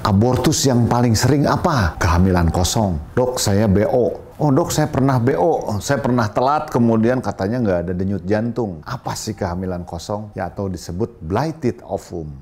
Abortus yang paling sering apa? Kehamilan kosong. Dok, saya BO. Oh dok, saya pernah BO, saya pernah telat, kemudian katanya nggak ada denyut jantung. Apa sih kehamilan kosong? Ya atau disebut blighted ovum.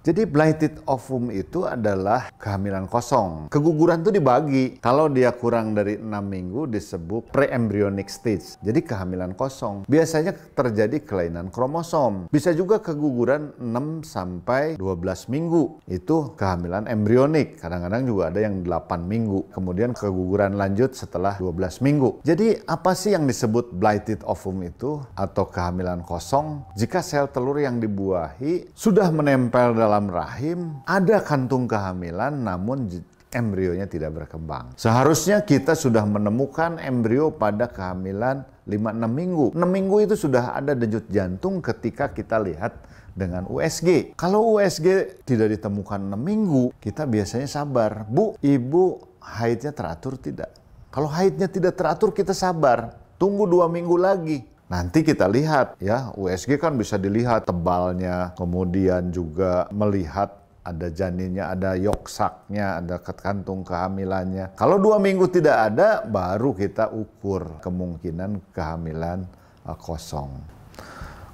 Jadi blighted ovum itu adalah kehamilan kosong. Keguguran itu dibagi. Kalau dia kurang dari 6 minggu disebut preembryonic stage. Jadi kehamilan kosong. Biasanya terjadi kelainan kromosom. Bisa juga keguguran 6 sampai 12 minggu. Itu kehamilan embryonic. Kadang-kadang juga ada yang 8 minggu. Kemudian keguguran lanjut setelah 12 minggu. Jadi apa sih yang disebut blighted ovum itu atau kehamilan kosong? Jika sel telur yang dibuahi sudah menempel dalam dalam rahim ada kantung kehamilan namun embrionya tidak berkembang. Seharusnya kita sudah menemukan embrio pada kehamilan 5-6 minggu. 6 minggu itu sudah ada denyut jantung ketika kita lihat dengan USG. Kalau USG tidak ditemukan 6 minggu, kita biasanya sabar. Bu, ibu haidnya teratur tidak? Kalau haidnya tidak teratur, kita sabar. Tunggu dua minggu lagi. Nanti kita lihat ya, USG kan bisa dilihat tebalnya, kemudian juga melihat ada janinnya, ada yoksaknya, ada kantung kehamilannya. Kalau dua minggu tidak ada, baru kita ukur kemungkinan kehamilan eh, kosong.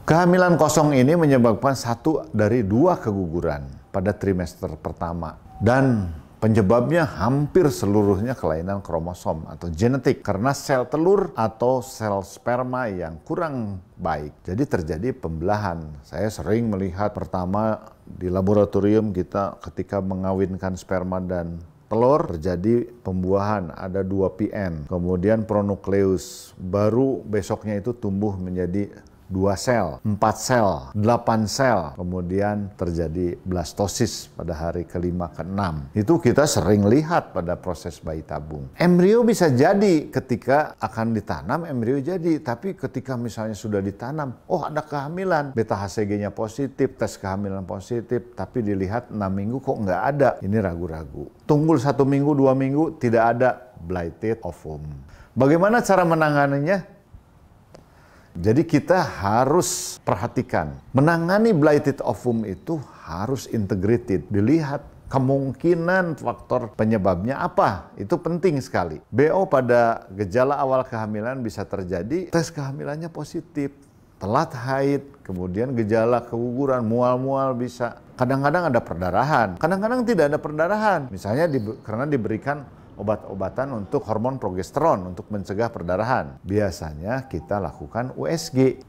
Kehamilan kosong ini menyebabkan satu dari dua keguguran pada trimester pertama. Dan Penyebabnya hampir seluruhnya kelainan kromosom atau genetik karena sel telur atau sel sperma yang kurang baik. Jadi terjadi pembelahan. Saya sering melihat pertama di laboratorium kita ketika mengawinkan sperma dan telur terjadi pembuahan ada 2 PN kemudian pronukleus baru besoknya itu tumbuh menjadi dua sel, empat sel, delapan sel, kemudian terjadi blastosis pada hari kelima keenam. Itu kita sering lihat pada proses bayi tabung. Embrio bisa jadi ketika akan ditanam embrio jadi, tapi ketika misalnya sudah ditanam, oh ada kehamilan, beta HCG-nya positif, tes kehamilan positif, tapi dilihat enam minggu kok nggak ada, ini ragu-ragu. Tunggu satu minggu, dua minggu, tidak ada blighted ovum. Bagaimana cara menanganinya? Jadi kita harus perhatikan, menangani blighted ovum itu harus integrated, dilihat kemungkinan faktor penyebabnya apa. Itu penting sekali. BO pada gejala awal kehamilan bisa terjadi tes kehamilannya positif, telat haid, kemudian gejala keguguran, mual-mual bisa. Kadang-kadang ada perdarahan, kadang-kadang tidak ada perdarahan. Misalnya di, karena diberikan obat-obatan untuk hormon progesteron untuk mencegah perdarahan. Biasanya kita lakukan USG.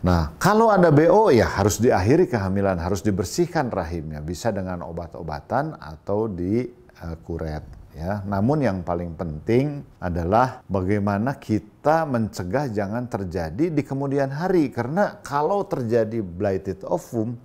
Nah, kalau ada BO ya harus diakhiri kehamilan, harus dibersihkan rahimnya, bisa dengan obat-obatan atau di uh, kuret ya. Namun yang paling penting adalah bagaimana kita mencegah jangan terjadi di kemudian hari karena kalau terjadi blighted ovum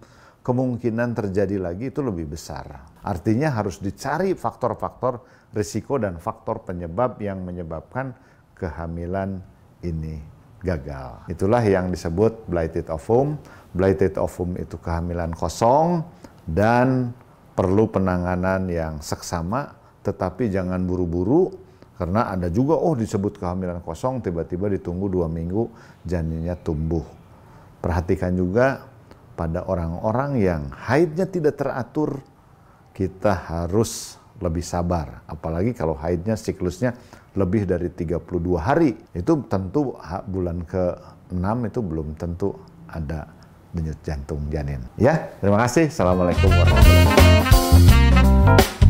kemungkinan terjadi lagi itu lebih besar. Artinya harus dicari faktor-faktor risiko dan faktor penyebab yang menyebabkan kehamilan ini gagal. Itulah yang disebut blighted ovum. Blighted ovum itu kehamilan kosong dan perlu penanganan yang seksama tetapi jangan buru-buru karena ada juga oh disebut kehamilan kosong tiba-tiba ditunggu dua minggu janinnya tumbuh. Perhatikan juga pada orang-orang yang haidnya tidak teratur, kita harus lebih sabar. Apalagi kalau haidnya siklusnya lebih dari 32 hari. Itu tentu bulan ke-6 itu belum tentu ada denyut jantung janin. Ya, terima kasih. Assalamualaikum warahmatullahi wabarakatuh.